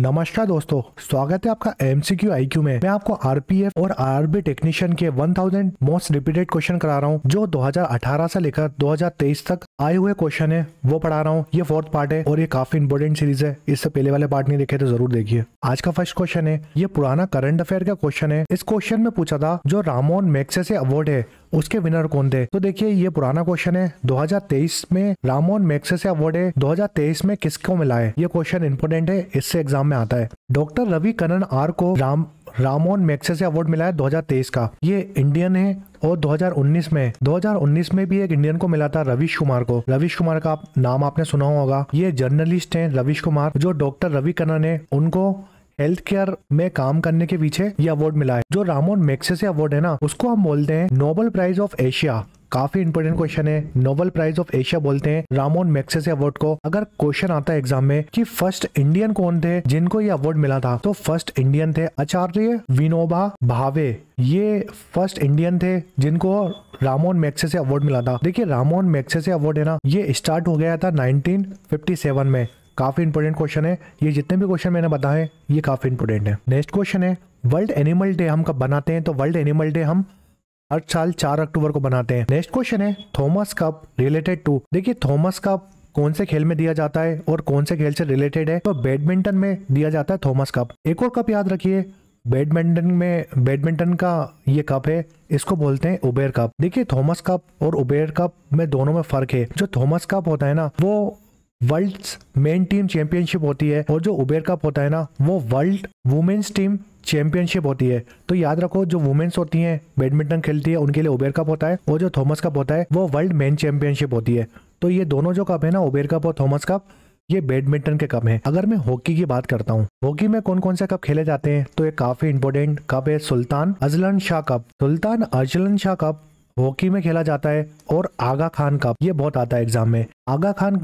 नमस्कार दोस्तों स्वागत है आपका M C Q I Q में मैं आपको आरपीएफ और आरबी टेक्नीशियन के 1000 मोस्ट रिपीटेड क्वेश्चन करा रहा हूँ जो 2018 से लेकर 2023 तक आए हुए क्वेश्चन है वो पढ़ा रहा हूँ ये फोर्थ पार्ट है और ये काफी इंपॉर्टेंट सीरीज है इससे पहले वाले पार्ट नहीं देखे तो जरूर देखिए आज का फर्स्ट क्वेश्चन है ये पुराना करंट अफेयर का क्वेश्चन है इस क्वेश्चन में पूछा था जो रामोन मैक्से से अवार्ड है उसके विनर कौन थे तो देखिए ये पुराना क्वेश्चन है 2023 में रामोन मैक्से से अवार्ड है 2023 में किसको मिला है ये क्वेश्चन इंपोर्टेंट है इससे एग्जाम में आता है डॉक्टर रवि कनन आर को राम रामोन मैक्सेसे अवार्ड मिला है 2023 का ये इंडियन है और 2019 में 2019 में भी एक इंडियन को मिला था रविश कुमार को रविश कुमार का नाम आपने सुना होगा ये जर्नलिस्ट हैं रविश कुमार जो डॉक्टर रवि कन्ना है उनको हेल्थ केयर में काम करने के पीछे ये अवार्ड मिला है जो रामोन मैक्सेसे अवार्ड है ना उसको हम बोलते हैं नोबल प्राइज ऑफ एशिया काफी इंपोर्टेंट क्वेश्चन है नोबल प्राइज ऑफ एशिया बोलते हैं रामोन मैक्सेस अवार्ड को अगर क्वेश्चन आता है एग्जाम में कि फर्स्ट इंडियन कौन थे जिनको ये अवार्ड मिला था तो फर्स्ट इंडियन थे आचार्य विनोबा भावे ये फर्स्ट इंडियन थे जिनको रामोन मैक्सेसे अवार्ड मिला था देखिए रामोन मैक्सेसे अवार्ड है ना ये स्टार्ट हो गया था 1957 में काफी इंपोर्टेंट क्वेश्चन है ये जितने भी क्वेश्चन मैंने बताए ये काफी इंपोर्टेंट है नेक्स्ट क्वेश्चन है वर्ल्ड एनिमल डे हम कब बनाते हैं तो वर्ल्ड एनिमल डे हम हर साल चार अक्टूबर को बनाते हैं नेक्स्ट क्वेश्चन है थॉमस कप रिलेटेड टू देखिए थॉमस कप कौन से खेल में दिया जाता है और कौन से खेल से रिलेटेड है तो बैडमिंटन में दिया जाता है थॉमस कप एक और कप याद रखिए बैडमिंटन में बैडमिंटन का ये कप है इसको बोलते हैं उबेर कप देखिए थॉमस कप और उबेर कप में दोनों में फर्क है जो थॉमस कप होता है ना वो वर्ल्ड मेन टीम चैंपियनशिप होती है और जो उबेर कप होता है ना वो वर्ल्ड वुमेन्स टीम चैंपियनशिप होती है तो याद रखो जो वुमेन्स होती हैं बैडमिंटन खेलती है उनके लिए ओबेर कप होता है और जो थॉमस कप होता है वो वर्ल्ड मैन चैंपियनशिप होती है तो ये दोनों जो कप है ना ओबेर कप और थॉमस कप ये बैडमिंटन के कप हैं अगर मैं हॉकी की बात करता हूँ हॉकी में कौन कौन से कप खेले जाते हैं तो ये काफी इंपॉर्टेंट कप है Sultan Azlan Shah cup Sultan Azlan Shah cup hockey में खेला जाता है और आगा खान कप ये बहुत आता है एग्जाम में आगा खान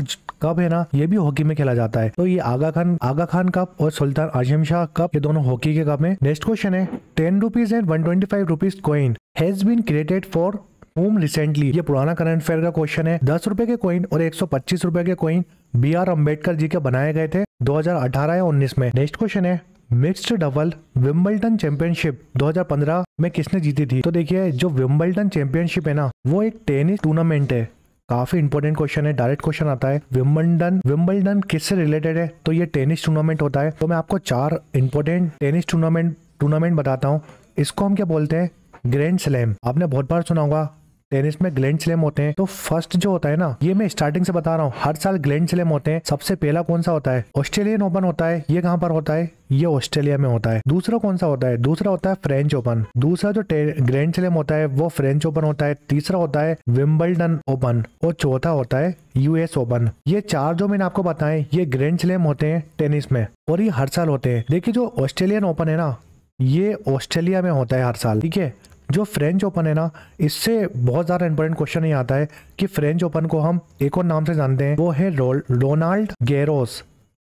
कप है ना ये भी हॉकी में खेला जाता है तो ये आगा खान आगा खान कप और सुल्तान आजम शाह कप ये दोनों हॉकी के कप है नेक्स्ट क्वेश्चन है ten rupees and one twenty five rupees coin has been created for home recently ये पुराना करंट अफेयर का क्वेश्चन है दस रुपए के कॉइन और एक सौ पच्चीस रुपए के coin B R Ambedkar ji के बनाए गए थे दो हजार अठारह या उन्नीस में नेक्स्ट क्वेश्चन है मिक्स्ड डबल विम्बल्टन चैंपियनशिप 2015 में किसने जीती थी तो देखिए जो विम्बल्टन चैंपियनशिप है ना वो एक टेनिस टूर्नामेंट है काफी इंपॉर्टेंट क्वेश्चन है डायरेक्ट क्वेश्चन आता है विम्बलडन विम्बलडन किससे रिलेटेड है तो ये टेनिस टूर्नामेंट होता है तो मैं आपको चार इंपॉर्टेंट टेनिस टूर्नामेंट टूर्नामेंट बताता हूँ इसको हम क्या बोलते हैं ग्रैंड स्लैम आपने बहुत बार सुना होगा टेनिस में ग्लैंड स्लैम होते हैं तो फर्स्ट जो होता है ना ये मैं स्टार्टिंग से बता रहा हूँ हर साल ग्लैंड स्लैम होते हैं सबसे पहला कौन सा होता है ऑस्ट्रेलियन ओपन होता है ये कहाँ पर होता है ये ऑस्ट्रेलिया में होता है दूसरा कौन सा होता है दूसरा होता है फ्रेंच ओपन दूसरा जो ग्रैंड स्लैम होता है वो फ्रेंच ओपन होता है तीसरा होता है विम्बलडन ओपन और चौथा होता है यूएस ओपन ये चार जो मैंने आपको बताए ये ग्रैंड स्लैम होते हैं टेनिस में और ये हर साल होते हैं देखिए जो ऑस्ट्रेलियन ओपन है ना ये ऑस्ट्रेलिया में होता है हर साल ठीक है जो फ्रेंच ओपन है ना इससे बहुत ज़्यादा इंपॉर्टेंट क्वेश्चन ये आता है कि फ्रेंच ओपन को हम एक और नाम से जानते हैं वो है रोनाल्ड गेरोस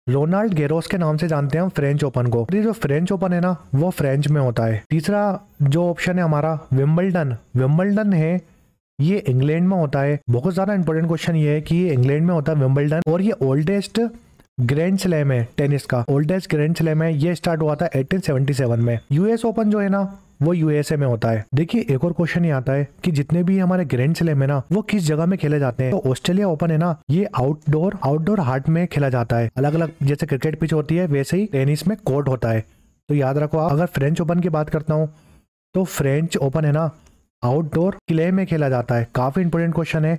रोनाल्ड गेरोस के नाम से जानते हैं हम फ्रेंच ओपन को ये जो फ्रेंच ओपन है ना वो फ्रेंच में होता है तीसरा जो ऑप्शन है हमारा विम्बलडन विम्बलडन है ये इंग्लैंड में होता है बहुत ज़्यादा इंपॉर्टेंट क्वेश्चन ये है कि ये इंग्लैंड में होता है विम्बलडन और ये ओल्डेस्ट ग्रैंड स्लैम है टेनिस का ओल्डेस्ट ग्रैंड स्लैम है ये स्टार्ट हुआ था 1877 में यूएस ओपन जो है ना वो यूएसए में होता है देखिए एक और क्वेश्चन ये आता है कि जितने भी हमारे ग्रैंड स्लैम है ना वो किस जगह में खेले जाते हैं तो ऑस्ट्रेलिया ओपन है ना ये आउटडोर आउटडोर हार्ट में खेला जाता है अलग अलग जैसे क्रिकेट पिच होती है वैसे ही टेनिस में कोर्ट होता है तो याद रखो आप अगर फ्रेंच ओपन की बात करता हूँ तो फ्रेंच ओपन है ना आउटडोर क्ले में खेला जाता है काफी इंपोर्टेंट क्वेश्चन है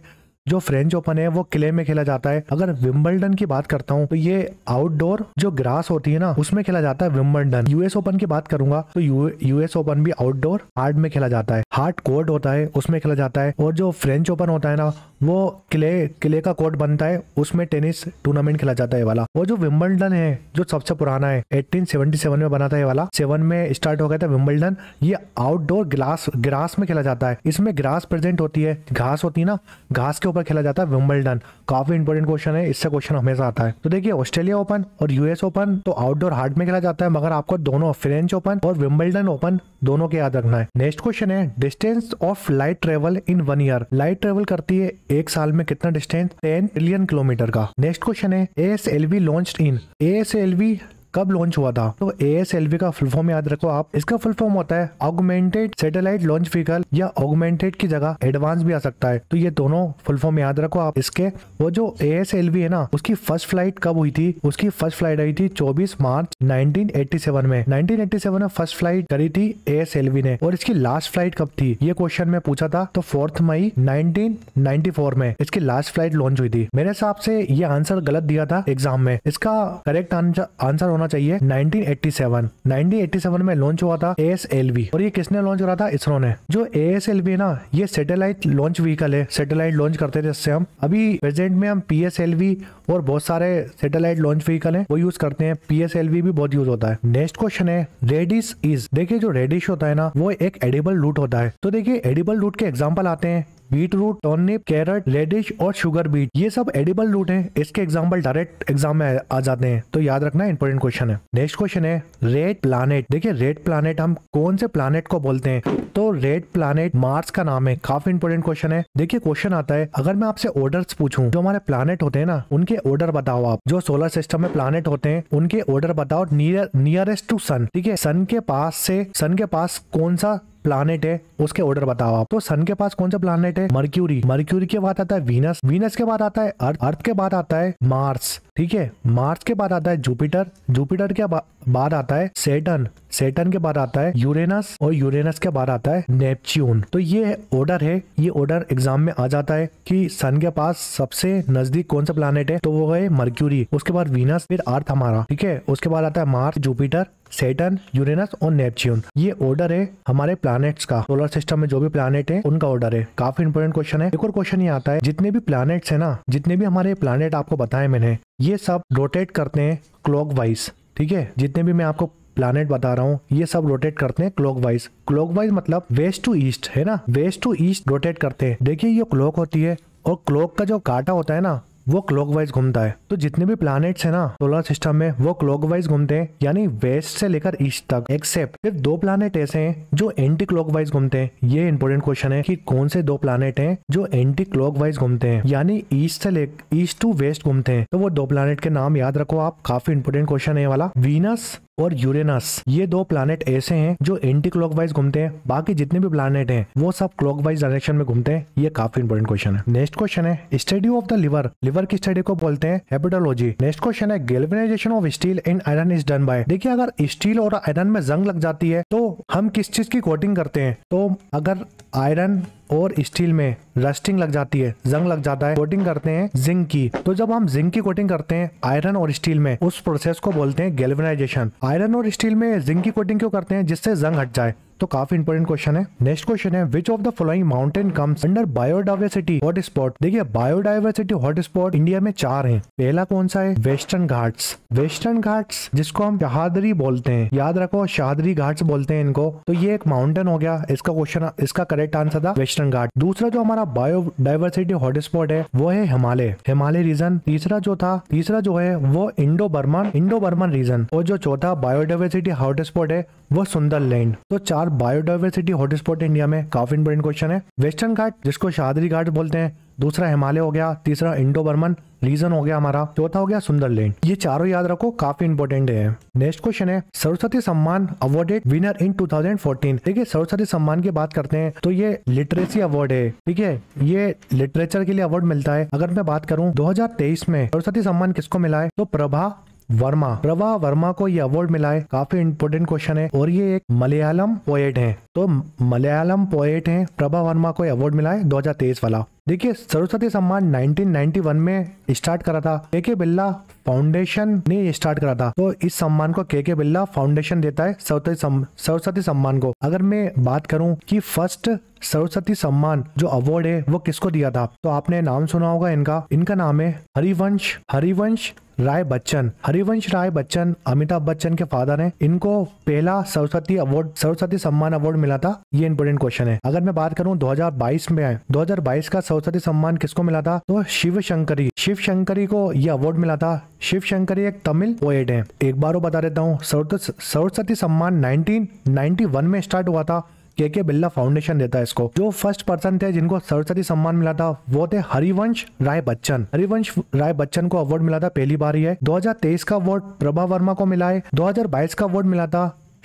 जो फ्रेंच ओपन है वो किले में खेला जाता है अगर विम्बलडन की बात करता हूँ तो ये आउटडोर जो ग्रास होती है ना उसमें खेला जाता है विम्बलडन यूएस ओपन की बात करूंगा तो यूएस ओपन भी आउटडोर हार्ड में खेला जाता है हार्ड कोर्ट होता है उसमें खेला जाता है और जो फ्रेंच ओपन होता है ना वो किले किले का कोर्ट बनता है उसमें टेनिस टूर्नामेंट खेला जाता है वाला वो जो विम्बलडन है जो सबसे पुराना है 1877 में बना था ये वाला सेवन में स्टार्ट हो गया था विम्बलडन ये आउटडोर ग्लास ग्रास में खेला जाता है इसमें ग्रास प्रेजेंट होती है घास होती है ना घास के ऊपर खेला जाता है विम्बलडन काफी इंपोर्टेंट क्वेश्चन है इससे क्वेश्चन हमेशा आता है तो देखिए ऑस्ट्रेलिया ओपन और यूएस ओपन तो आउटडोर हार्ट में खेला जाता है मगर आपको दोनों फ्रेंच ओपन और विम्बलडन ओपन दोनों के याद रखना है नेक्स्ट क्वेश्चन है distance of light travel in one year light travel करती है एक साल में कितना डिस्टेंस टेन ट्रिलियन किलोमीटर का नेक्स्ट क्वेश्चन है A S L V launch in A S L V कब लॉन्च हुआ था तो ए का फुल फॉर्म याद रखो आप इसका फुल फॉर्म होता है ऑगमेंटेड सेटेलाइट लॉन्च व्हीकल या ऑगमेंटेड की जगह एडवांस भी आ सकता है तो ये दोनों फुल फॉर्म याद रखो आप इसके वो जो ए है ना उसकी फर्स्ट फ्लाइट कब हुई थी उसकी फर्स्ट फ्लाइट आई थी चौबीस मार्च 1987 में 1987 में फर्स्ट फ्लाइट करी थी ए ने और इसकी लास्ट फ्लाइट कब थी ये क्वेश्चन में पूछा था तो फोर्थ मई 1994 में इसकी लास्ट फ्लाइट लॉन्च हुई थी मेरे हिसाब से ये आंसर गलत दिया था एग्जाम में इसका करेक्ट आंसर होना होना चाहिए 1987 1987 में लॉन्च हुआ था एस और ये किसने लॉन्च करा था इसरो ने जो एस है ना ये सैटेलाइट लॉन्च व्हीकल है सैटेलाइट लॉन्च करते थे इससे हम अभी प्रेजेंट में हम पी और बहुत सारे सैटेलाइट लॉन्च व्हीकल है वो यूज करते हैं पी भी बहुत यूज होता है नेक्स्ट क्वेश्चन है रेडिस इज देखिये जो रेडिश होता है ना वो एक एडिबल रूट होता है तो देखिये एडिबल रूट के एग्जाम्पल आते हैं beet root turnip carrot radish और शुगर बीट ये सब एडिबल रूट है इसके एग्जाम्पल डायरेक्ट एग्जाम में आ जाते हैं तो याद रखना इंपोर्टेंट क्वेश्चन है नेक्स्ट क्वेश्चन है रेड प्लानट देखिए रेड प्लानट हम कौन से प्लानट को बोलते हैं तो रेड प्लानट मार्स का नाम है काफी इंपोर्टेंट क्वेश्चन है देखिए क्वेश्चन आता है अगर मैं आपसे ऑर्डर पूछू जो हमारे प्लानट होते हैं ना उनके ऑर्डर बताओ आप जो सोलर सिस्टम में प्लानट होते हैं उनके ऑर्डर बताओ नियरेस्ट टू सन ठीक है सन के पास से सन के पास कौन सा प्लानट है उसके ऑर्डर बताओ आप तो सन के पास कौन सा प्लानट है मर्क्यूरी मर्क्यूरी के बाद आता है वीनस वीनस के बाद आता है अर्थ अर्थ के बाद आता है मार्स ठीक है मार्स के बाद आता है जुपिटर जुपिटर के बाद आता है सेटन सेटन के बाद आता है यूरेनस और यूरेनस के बाद आता है नेपच्यून तो ये ऑर्डर है ये ऑर्डर एग्जाम में आ जाता है कि सन के पास सबसे नजदीक कौन सा प्लानट है तो वो है मर्क्यूरी उसके बाद वीनस फिर अर्थ हमारा ठीक है उसके बाद आता है मार्स जुपिटर सेटन यूरेनस और नेपच्यून ये ऑर्डर है हमारे प्लैनेट्स का सोलर सिस्टम में जो भी प्लैनेट है उनका ऑर्डर है काफी इंपोर्टेंट क्वेश्चन है एक और क्वेश्चन ये आता है जितने भी प्लैनेट्स है ना जितने भी हमारे प्लैनेट आपको बताए मैंने ये सब रोटेट करते हैं क्लॉक वाइज ठीक है जितने भी मैं आपको प्लानट बता रहा हूँ ये सब रोटेट करते हैं क्लॉक वाइज क्लॉक वाइज मतलब वेस्ट टू ईस्ट है ना वेस्ट टू ईस्ट रोटेट करते हैं देखिए ये क्लॉक होती है और क्लॉक का जो काटा होता है ना वो क्लॉक घूमता है तो जितने भी प्लानिट्स है ना सोलर सिस्टम में वो क्लॉकवाइज घूमते हैं यानी वेस्ट से लेकर ईस्ट तक एक्सेप्ट सिर्फ दो प्लैनेट ऐसे हैं जो एंटी क्लॉक घूमते हैं ये इंपोर्टेंट क्वेश्चन है कि कौन से दो प्लैनेट हैं जो एंटी क्लॉक घूमते हैं यानी ईस्ट से लेकर ईस्ट टू वेस्ट घूमते हैं तो वो दो प्लैनेट के नाम याद रखो आप काफी इंपोर्टेंट क्वेश्चन है वाला वीनस और यूरेनस ये दो प्लानट ऐसे हैं जो एंटी क्लॉकवाइज घूमते हैं बाकी जितने भी प्लानट हैं वो सब क्लॉकवाइज डायरेक्शन में घूमते हैं ये काफी इंपॉर्टेंट क्वेश्चन है नेक्स्ट क्वेश्चन है study of the liver liver की स्टडी को बोलते हैं हेपेटोलॉजी नेक्स्ट क्वेश्चन है galvanization of steel in iron is done by देखिए अगर स्टील और आयरन में जंग लग जाती है तो हम किस चीज की कोटिंग करते हैं तो अगर आयरन और स्टील में रस्टिंग लग जाती है जंग लग जाता है कोटिंग करते हैं जिंक की तो जब हम जिंक की कोटिंग करते हैं आयरन और स्टील में उस प्रोसेस को बोलते हैं गैल्वेनाइजेशन आयरन और स्टील में जिंक की कोटिंग क्यों करते हैं जिससे जंग हट जाए तो काफी इंपोर्टेंट क्वेश्चन है नेक्स्ट क्वेश्चन है which of the following mountain comes under biodiversity hotspot देखिए बायोडाइवर्सिटी हॉटस्पॉट इंडिया में चार हैं पहला कौन सा है वेस्टर्न घाट्स वेस्टर्न घाट्स जिसको हम शहादरी बोलते हैं याद रखो शहादरी घाट्स बोलते हैं इनको तो ये एक माउंटेन हो गया इसका क्वेश्चन इसका करेक्ट आंसर था वेस्टर्न घाट दूसरा जो हमारा बायोडाइवर्सिटी हॉटस्पॉट है वो है हिमालय हिमालय रीजन तीसरा जो था तीसरा जो है वो Indo Burman Indo Burman region और जो चौथा बायोडाइवर्सिटी हॉटस्पॉट है वो सुंदर लैंड तो चार बायोडाइवर्सिटी हॉटस्पॉट इंडिया में काफी इंपोर्टेंट क्वेश्चन है वेस्टर्न घाट जिसको शादरी घाट बोलते हैं दूसरा हिमालय हो गया तीसरा इंडो बर्मन रीजन हो गया हमारा चौथा हो गया सुंदरलैंड ये चारों याद रखो काफी इंपोर्टेंट है नेक्स्ट क्वेश्चन है सरस्वती सम्मान अवार्डेड विनर इन 2014 देखिए सरस्वती सम्मान की बात करते हैं तो ये लिटरेसी अवार्ड है ठीक है ये लिटरेचर के लिए अवार्ड मिलता है अगर मैं बात करूँ दो में सरस्वती सम्मान किसको मिला है तो प्रभा वर्मा प्रभा वर्मा को ये अवार्ड मिला है काफी इंपोर्टेंट क्वेश्चन है और ये एक मलयालम पोएट है तो मलयालम पोएट है प्रभा वर्मा को अवार्ड मिला है 2023 वाला देखिए सरस्वती सम्मान 1991 में स्टार्ट करा था के के बिरला फाउंडेशन ने स्टार्ट करा था तो इस सम्मान को के के बिरला फाउंडेशन देता है सरस्वती सम्मान को अगर मैं बात करूं कि फर्स्ट सरस्वती सम्मान जो अवार्ड है वो किसको दिया था तो आपने नाम सुना होगा इनका इनका नाम है हरिवंश हरिवंश राय बच्चन हरिवंश राय बच्चन अमिताभ बच्चन के फादर हैं इनको पहला सरस्वती अवार्ड सरस्वती सम्मान अवार्ड मिला था ये इम्पोर्टेंट क्वेश्चन है अगर मैं बात करूं 2022 में 2022 का सरस्वती सम्मान किसको मिला था तो शिव शंकरी शिव शंकरी को यह अवार्ड मिला था शिव शंकरी एक तमिल पोएट हैं एक बार बता देता हूँ सरस्वती सम्मान 1991 में स्टार्ट हुआ था के के बिल्ला फाउंडेशन देता है इसको जो फर्स्ट पर्सन थे जिनको सरस्वती सम्मान मिला था वो थे हरिवंश राय बच्चन हरिवंश राय बच्चन को अवार्ड मिला था पहली बार ही है 2023 का अवार्ड प्रभा वर्मा को मिला है 2022 का अवार्ड मिला था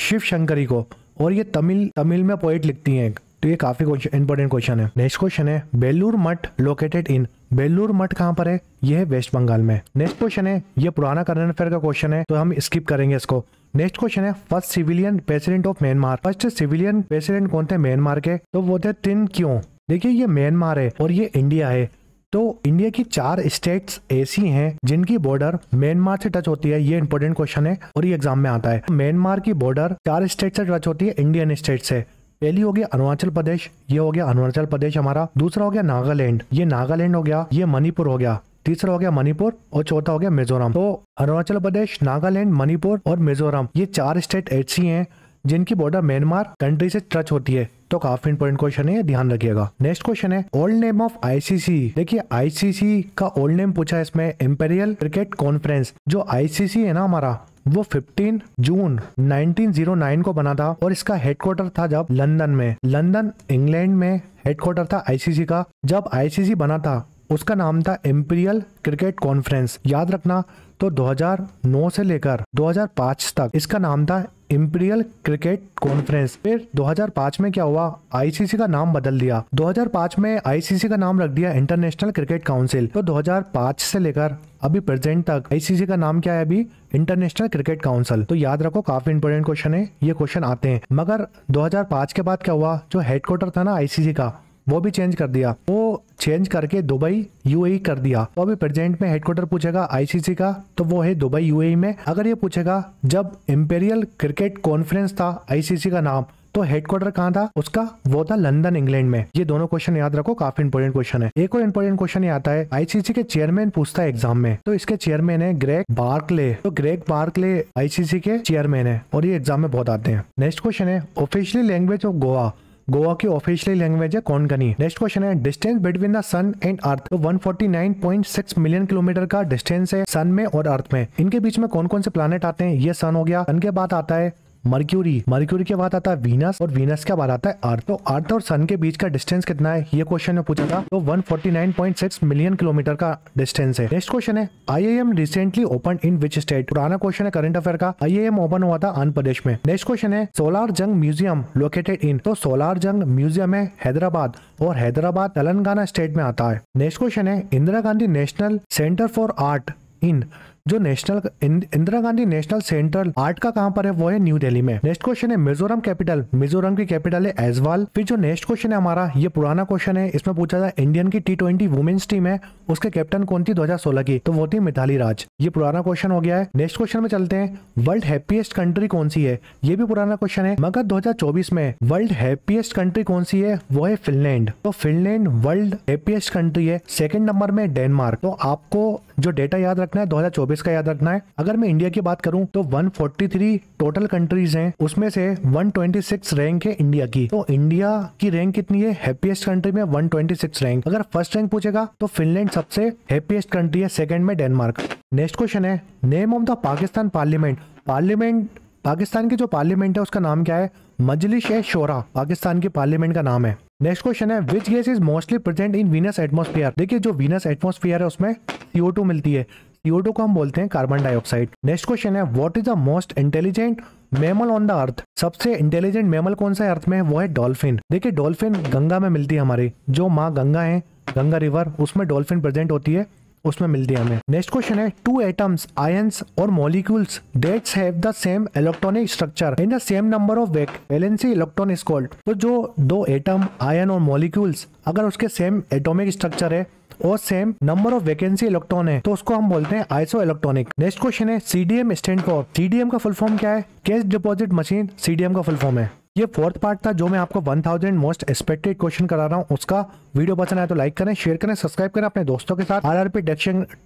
शिव शंकरी को और ये तमिल तमिल में पोइट लिखती हैं तो ये काफी इंपॉर्टेंट क्वेश्चन है नेक्स्ट क्वेश्चन है बेलूर मठ लोकेटेड इन बेलूर मठ कहाँ पर है यह है वेस्ट बंगाल में नेक्स्ट क्वेश्चन है ये पुराना करंट अफेयर का क्वेश्चन है तो हम स्किप करेंगे इसको नेक्स्ट क्वेश्चन है first civilian president of Myanmar first civilian president कौन थे म्यांमार के तो वो थे तीन क्यों देखिए ये म्यांमार है और ये इंडिया है तो इंडिया की चार स्टेट्स ऐसी हैं जिनकी बॉर्डर म्यांमार से टच होती है ये इंपॉर्टेंट क्वेश्चन है और ये एग्जाम में आता है म्यांमार की बॉर्डर चार स्टेट से टच होती है इंडियन स्टेट से पहली हो गया अरुणाचल प्रदेश ये हो गया अरुणाचल प्रदेश हमारा दूसरा हो गया नागालैंड ये नागालैंड हो गया ये मणिपुर हो गया तीसरा हो गया मणिपुर और चौथा हो गया मिजोरम तो अरुणाचल प्रदेश नागालैंड मणिपुर और मिजोरम ये चार स्टेट ऐसी हैं जिनकी बॉर्डर म्यांमार कंट्री से टच होती है तो काफी इंपोर्टेंट क्वेश्चन है ध्यान रखिएगा नेक्स्ट क्वेश्चन है ओल्ड नेम ऑफ आईसीसी देखिए आईसीसी का ओल्ड नेम पूछा है इसमें इम्पेरियल क्रिकेट कॉन्फ्रेंस जो आईसीसी है ना हमारा वो 15 जून 1909 को बना था और इसका हेडक्वार्टर था जब लंदन में लंदन इंग्लैंड में हेडक्वार्टर था आईसीसी का जब आईसीसी बना था उसका नाम था एम्पीरियल क्रिकेट कॉन्फ्रेंस याद रखना तो 2009 से लेकर 2005 तक इसका नाम था इम्पीरियल क्रिकेट कॉन्फ्रेंस फिर 2005 में क्या हुआ आईसीसी का नाम बदल दिया 2005 में आईसीसी का नाम रख दिया इंटरनेशनल क्रिकेट काउंसिल तो 2005 से लेकर अभी प्रेजेंट तक आईसीसी का नाम क्या है अभी इंटरनेशनल क्रिकेट काउंसिल तो याद रखो काफी इंपोर्टेंट क्वेश्चन है ये क्वेश्चन आते हैं मगर 2005 के बाद क्या हुआ जो हेडक्वार्टर था ना आईसीसी का वो भी चेंज कर दिया वो चेंज करके दुबई यूएई e कर दिया वो अभी प्रेजेंट में हेडक्वार्टर पूछेगा आईसीसी का तो वो है दुबई यूएई e में अगर ये पूछेगा जब इम्पेरियल क्रिकेट कॉन्फ्रेंस था आईसीसी का नाम तो हेडक्वार्टर कहाँ था उसका वो था लंदन इंग्लैंड में ये दोनों क्वेश्चन याद रखो काफी इंपोर्टेंट क्वेश्चन है एक और इम्पोर्टेंट क्वेश्चन ये आता है आईसीसी के चेयरमैन पूछता है एग्जाम में तो इसके चेयरमैन है ग्रेग बार्कले तो ग्रेग बार्कले आईसीसी के चेयरमैन है और ये एग्जाम में बहुत आते हैं नेक्स्ट क्वेश्चन है officially language of Goa Goa की ऑफिशियल लैंग्वेज है कौन कनी नेक्स्ट क्वेश्चन है distance between the sun and earth तो 149.6 मिलियन किलोमीटर का डिस्टेंस है सन में और अर्थ में इनके बीच में कौन कौन से प्लानट आते हैं ये सन हो गया सन के बाद आता है मर्क्यूरी मर्क्यूरी के बाद आता है वीनस और वीनस के बाद आता है अर्थ तो अर्थ और सन के बीच का डिस्टेंस कितना है ये क्वेश्चन में पूछा था तो 149.6 मिलियन किलोमीटर का डिस्टेंस है नेक्स्ट क्वेश्चन है IIM recently open in which state पुराना क्वेश्चन है करंट अफेयर का आईएएम ओपन हुआ था आंध्र प्रदेश में नेक्स्ट क्वेश्चन है Salar Jung museum located in तो सोलार जंग म्यूजियम है हैदराबाद और हैदराबाद तेलंगाना स्टेट में आता है नेक्स्ट क्वेश्चन है Indira Gandhi national centre for art in जो national Indira Gandhi national central art का कहां पर है वो है न्यू दिल्ली में नेक्स्ट क्वेश्चन है मिजोरम कैपिटल मिजोरम की कैपिटल है एजवाल फिर जो नेक्स्ट क्वेश्चन है हमारा ये पुराना क्वेश्चन है इसमें पूछा था इंडियन की टी ट्वेंटी वुमेन्स टीम है उसके कैप्टन कौन थी दो की तो वो थी मिथाली राज ये पुराना क्वेश्चन हो गया है नेक्स्ट क्वेश्चन में चलते हैं वर्ल्ड हैप्पीएस्ट कंट्री कौन सी है ये भी पुराना क्वेश्चन है मगर दो में वर्ल्ड हैप्पीएस्ट कंट्री कौन सी है वो है फिनलैंड तो फिनलैंड वर्ल्ड हैप्पीएस्ट कंट्री है सेकंड नंबर में डेनमार्क तो आपको जो डेटा याद रखना है 2024 का याद रखना है अगर मैं इंडिया की बात करूं तो 143 टोटल कंट्रीज हैं उसमें से 126 रैंक है इंडिया की तो इंडिया की रैंक कितनी है हैप्पीएस्ट कंट्री में 126 रैंक अगर फर्स्ट रैंक पूछेगा तो फिनलैंड सबसे हैप्पीएस्ट कंट्री है सेकंड में डेनमार्क नेक्स्ट क्वेश्चन है name of the Pakistan parliament parliament Pakistan की जो पार्लियामेंट है उसका नाम क्या है मजलिस ए शोरा पाकिस्तान की पार्लियामेंट का नाम है नेक्स्ट क्वेश्चन है which gas is mostly present in Venus atmosphere देखिए जो वीनस एटमोस्फियर है उसमें सीओ टू मिलती है सीओ टू को हम बोलते हैं कार्बन डाइऑक्साइड नेक्स्ट क्वेश्चन है what is the most intelligent mammal on the earth सबसे इंटेलिजेंट मेमल कौन सा है अर्थ में है वो है डॉल्फिन देखिए डॉल्फिन गंगा में मिलती है हमारी जो माँ गंगा है गंगा रिवर उसमें डॉल्फिन प्रेजेंट होती है उसमें मिलती है हमें नेक्स्ट क्वेश्चन है टू एटम्स आयंस और molecules that's have the same electronic structure in the same number of valency electron is called तो जो दो एटम आयन और मॉलिक्यूल्स अगर उसके सेम एटॉमिक स्ट्रक्चर है और same number of vacancy electron है तो उसको हम बोलते हैं आइसो इलेक्ट्रॉनिक नेक्स्ट क्वेश्चन है सीडीएम स्टैंड फॉर सीडीएम का फुल फॉर्म क्या है कैश डिपॉजिट मशीन सीडीएम का फुल फॉर्म है ये फोर्थ पार्ट था जो मैं आपको 1000 मोस्ट एक्सपेक्टेड क्वेश्चन करा रहा हूँ उसका वीडियो पसंद आया तो लाइक करें शेयर करें सब्सक्राइब करें अपने दोस्तों के साथ आरआरपी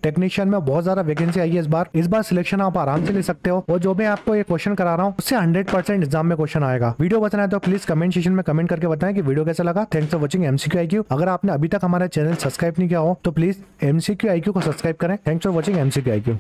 टेक्नीशियन में बहुत ज्यादा वैकेंसी आई है इस बार इस बार सिलेक्शन आप आराम से ले सकते हो और जो मैं आपको ये क्वेश्चन करा रहा हूँ उससे हंड्रेड परसेंट एग्जाम में क्वेश्चन आएगा वीडियो पसंद आए तो प्लीज कमेंट सेशन में कमेंट करके बताएं कि वीडियो कैसा लगा thanks for watching MCQ I अगर आपने अभी तक हमारे चैनल सब्सक्राइब नहीं किया हो तो प्लीज एमसीक्यू आई को सब्सक्राइब करें thanks for watching MCQ I Q